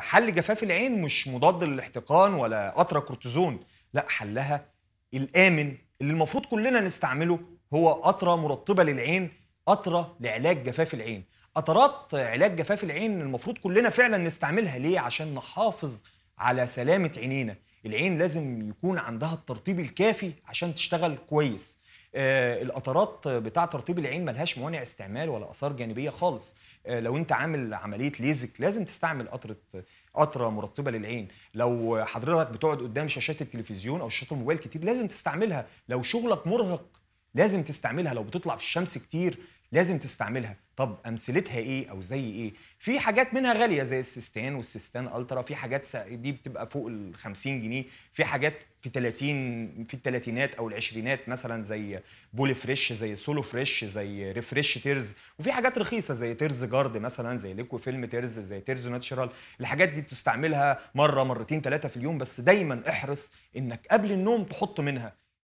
حل جفاف العين مش مضاد للاحتقان ولا قطره كورتيزون لا حلها الامن اللي المفروض كلنا نستعمله هو قطره مرطبه للعين قطره لعلاج جفاف العين قطرات علاج جفاف العين المفروض كلنا فعلا نستعملها ليه عشان نحافظ على سلامه عينينا العين لازم يكون عندها الترطيب الكافي عشان تشتغل كويس آه، القطرات بتاع ترطيب العين ملهاش موانع استعمال ولا اثار جانبيه خالص آه، لو انت عامل عمليه ليزك لازم تستعمل قطره قطره مرطبه للعين لو حضرتك بتقعد قدام شاشات التلفزيون او شاشات الموبايل كتير لازم تستعملها لو شغلك مرهق لازم تستعملها لو بتطلع في الشمس كتير لازم تستعملها طب امثلتها ايه او زي ايه في حاجات منها غاليه زي السيستان والسيستان الترا في حاجات دي بتبقى فوق ال 50 جنيه في حاجات في 30 في الثلاثينات او العشرينات مثلا زي بولي فريش زي سولو فريش زي ريفريش تيرز وفي حاجات رخيصه زي تيرز جارد مثلا زي ليكو فيلم تيرز زي تيرز ناتشرال الحاجات دي بتستعملها مره مرتين ثلاثه في اليوم بس دايما احرص انك قبل النوم تحط منها